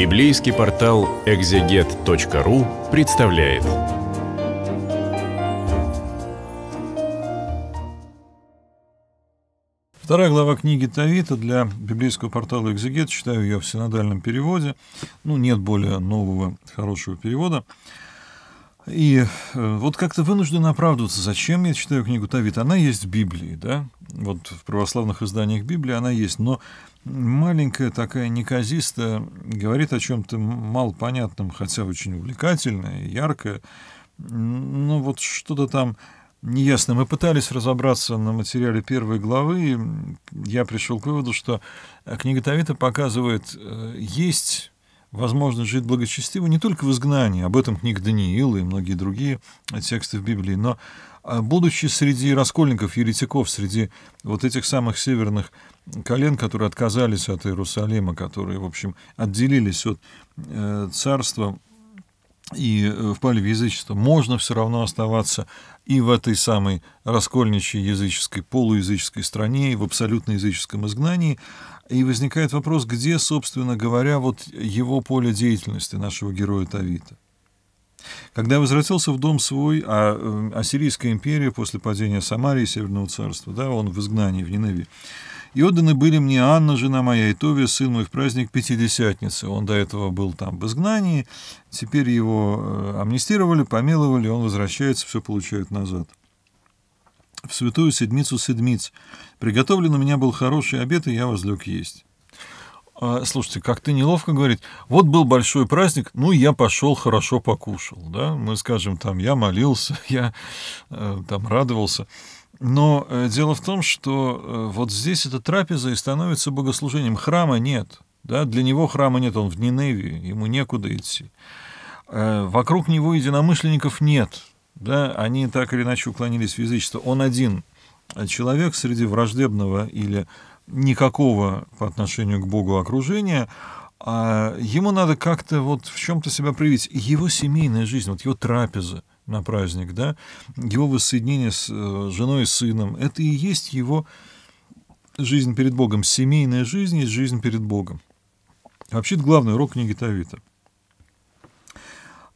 Библейский портал экзегет.ру представляет. Вторая глава книги Тавита для библейского портала «Экзегет». Читаю ее в синодальном переводе. Ну, нет более нового хорошего перевода. И э, вот как-то вынужден оправдываться, зачем я читаю книгу Тавита? Она есть в Библии, да? Вот в православных изданиях Библии она есть, но маленькая, такая неказистая, говорит о чем-то малопонятном, хотя очень увлекательное, яркое. Но ну, вот что-то там неясно. Мы пытались разобраться на материале первой главы, и я пришел к выводу, что книга Тавита показывает, э, есть возможность жить благочестиво не только в изгнании, об этом книга Даниила и многие другие тексты в Библии, но а, будучи среди раскольников, еретиков, среди вот этих самых северных колен, которые отказались от Иерусалима, которые, в общем, отделились от э, царства, и э, в палеве язычества, можно все равно оставаться и в этой самой раскольничьей языческой, полуязыческой стране, и в абсолютно языческом изгнании. И возникает вопрос, где, собственно говоря, вот его поле деятельности, нашего героя Тавита. Когда возвратился в дом свой, а э, Ассирийская империя после падения Самарии Северного царства, да, он в изгнании в Ниневии. И отданы были мне Анна, жена моя, и Тови сын мой, в праздник Пятидесятницы. Он до этого был там в изгнании, теперь его э, амнистировали, помиловали, он возвращается, все получает назад. В святую седмицу седмиц. Приготовлен у меня был хороший обед, и я возлег есть. А, слушайте, как-то неловко говорить. Вот был большой праздник, ну, я пошел хорошо покушал, да? Мы скажем там, я молился, я э, там радовался. Но э, дело в том, что э, вот здесь эта трапеза и становится богослужением. Храма нет. Да? Для него храма нет, он в Ниневии, ему некуда идти. Э, вокруг него единомышленников нет. Да? Они так или иначе уклонились в язычество. Он один человек среди враждебного или никакого по отношению к Богу окружения, а ему надо как-то вот в чем-то себя проявить. Его семейная жизнь, вот его трапеза, на праздник, да, его воссоединение с э, женой и сыном, это и есть его жизнь перед Богом, семейная жизнь и жизнь перед Богом. Вообще, это главный урок книги Тавита.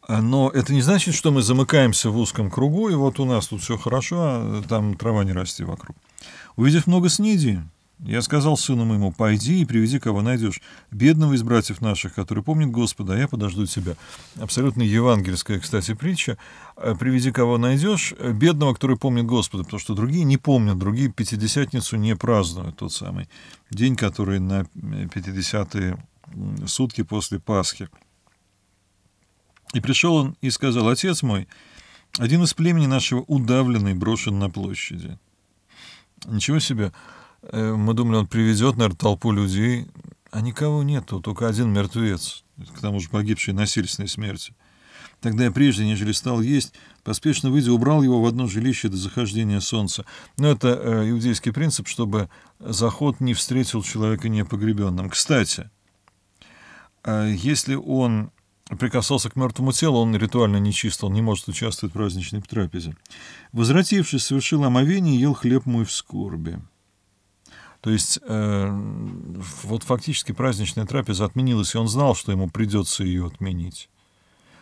А, но это не значит, что мы замыкаемся в узком кругу, и вот у нас тут все хорошо, а там трава не расти вокруг. Увидев много снидий, я сказал сыну моему, пойди и приведи, кого найдешь, бедного из братьев наших, который помнит Господа, а я подожду тебя. Абсолютно евангельская, кстати, притча. «Э, приведи, кого найдешь, э, бедного, который помнит Господа, потому что другие не помнят, другие Пятидесятницу не празднуют, тот самый день, который на э, Пятидесятые сутки после Пасхи. И пришел он и сказал, «Отец мой, один из племени нашего удавленный брошен на площади». Ничего себе! Э, мы думали, он приведет, наверное, толпу людей, а никого нету, только один мертвец, к тому же погибший насильственной смерти. Тогда я прежде, нежели стал есть, поспешно выйдя, убрал его в одно жилище до захождения солнца. Но это э, иудейский принцип, чтобы заход не встретил человека непогребенным. Кстати, э, если он прикасался к мертвому телу, он ритуально нечист, он не может участвовать в праздничной трапезе. Возвратившись, совершил омовение и ел хлеб мой в скорби. То есть э, вот фактически праздничная трапеза отменилась, и он знал, что ему придется ее отменить.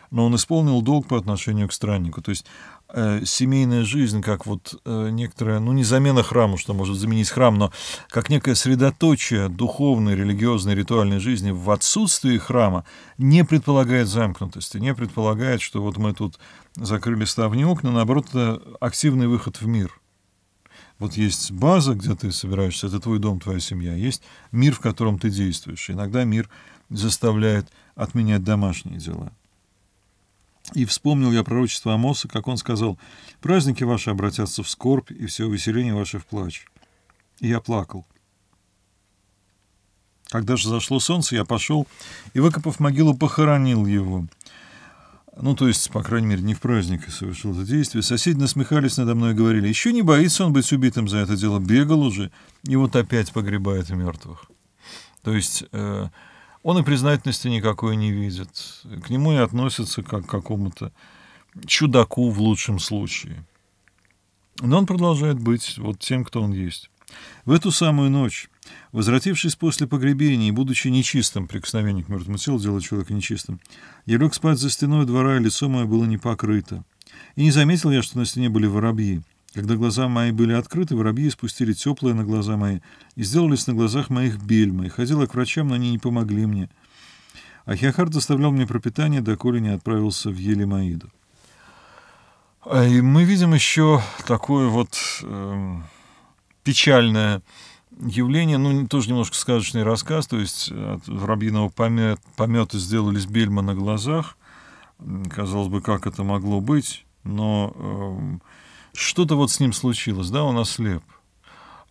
Но он исполнил долг по отношению к страннику. То есть э, семейная жизнь, как вот э, некоторая, ну не замена храму, что может заменить храм, но как некое средоточие духовной, религиозной, ритуальной жизни в отсутствии храма, не предполагает замкнутости, не предполагает, что вот мы тут закрыли ставни окна, наоборот, это активный выход в мир. Вот есть база, где ты собираешься, это твой дом, твоя семья. Есть мир, в котором ты действуешь. Иногда мир заставляет отменять домашние дела. И вспомнил я пророчество Амоса, как он сказал, «Праздники ваши обратятся в скорбь, и все увеселение ваше в плач». И я плакал. Когда же зашло солнце, я пошел и, выкопав могилу, похоронил его – ну, то есть, по крайней мере, не в праздник совершил это действие. Соседи насмехались надо мной и говорили, еще не боится он быть убитым за это дело, бегал уже, и вот опять погребает мертвых. То есть э, он и признательности никакой не видит. К нему и относятся как к какому-то чудаку в лучшем случае. Но он продолжает быть вот тем, кто он есть. В эту самую ночь, возвратившись после погребения и будучи нечистым, прикосновение к мертвому телу делает человека нечистым, я лег спать за стеной двора, и а лицо мое было не покрыто. И не заметил я, что на стене были воробьи. Когда глаза мои были открыты, воробьи спустили теплые на глаза мои и сделались на глазах моих бельмы. И ходила к врачам, но они не помогли мне. Ахиахар доставлял мне пропитание, доколе не отправился в Елимаиду. А и мы видим еще такую вот... Э печальное явление, ну, тоже немножко сказочный рассказ, то есть от воробьиного помет, помета сделались бельма на глазах. Казалось бы, как это могло быть, но э, что-то вот с ним случилось, да, он ослеп.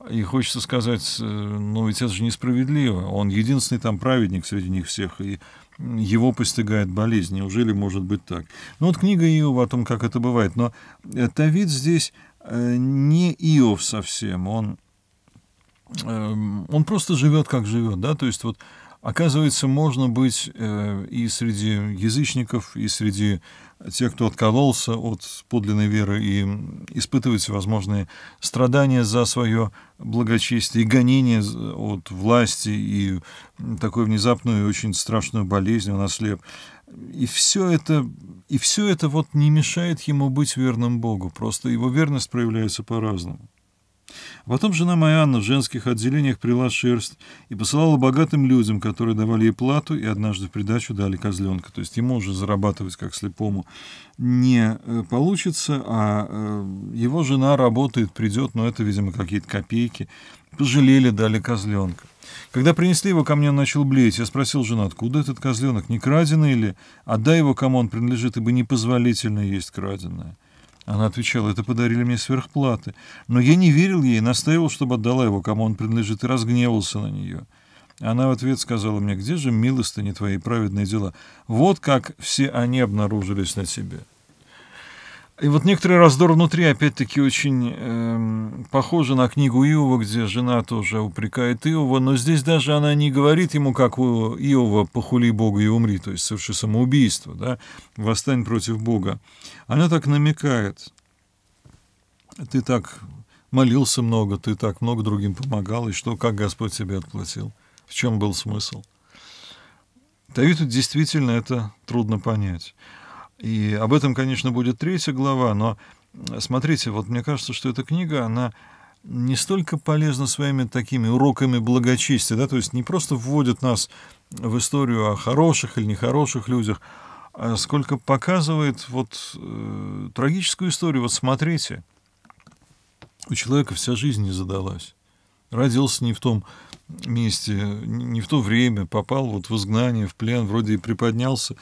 И хочется сказать, э, ну ведь это же несправедливо. Он единственный там праведник среди них всех, и его постигает болезнь. Неужели может быть так? Ну вот книга Иова о том, как это бывает. Но Тавид э, здесь э, не Иов совсем. Он, эм, он просто живет, как живет. Да? То есть вот Оказывается, можно быть э, и среди язычников, и среди тех, кто откололся от подлинной веры и испытывать возможные страдания за свое благочестие и гонение от власти и такую внезапную и очень страшную болезнь он ослеп. И все это, и все это вот не мешает ему быть верным Богу, просто его верность проявляется по-разному. Потом жена моя Анна в женских отделениях прила шерсть и посылала богатым людям, которые давали ей плату и однажды в придачу дали козленка. То есть ему уже зарабатывать как слепому не э, получится, а э, его жена работает, придет, но это, видимо, какие-то копейки. Пожалели, дали козленка. Когда принесли его ко мне, он начал блеять. Я спросил жену, откуда этот козленок, не краденый или? Отдай его, кому он принадлежит, ибо непозволительно есть краденое. Она отвечала, это подарили мне сверхплаты. Но я не верил ей, настаивал, чтобы отдала его, кому он принадлежит, и разгневался на нее. Она в ответ сказала мне, где же милостыни твои праведные дела? Вот как все они обнаружились на тебе». И вот некоторый раздор внутри, опять-таки, очень эм, похоже на книгу Иова, где жена тоже упрекает Иова, но здесь даже она не говорит ему, как у Иова, похули Бога и умри, то есть соверши самоубийство, да, восстань против Бога. Она так намекает, ты так молился много, ты так много другим помогал, и что, как Господь тебе отплатил? В чем был смысл? Давиду действительно это трудно понять. И об этом, конечно, будет третья глава, но смотрите, вот мне кажется, что эта книга, она не столько полезна своими такими уроками благочестия, да, то есть не просто вводит нас в историю о хороших или нехороших людях, а сколько показывает вот э, трагическую историю. Вот смотрите, у человека вся жизнь не задалась родился не в том месте, не в то время, попал вот в изгнание, в плен, вроде и приподнялся,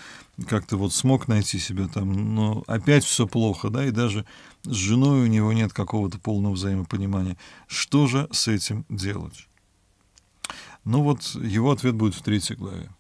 как-то вот смог найти себя там, но опять все плохо, да, и даже с женой у него нет какого-то полного взаимопонимания. Что же с этим делать? Ну вот его ответ будет в третьей главе.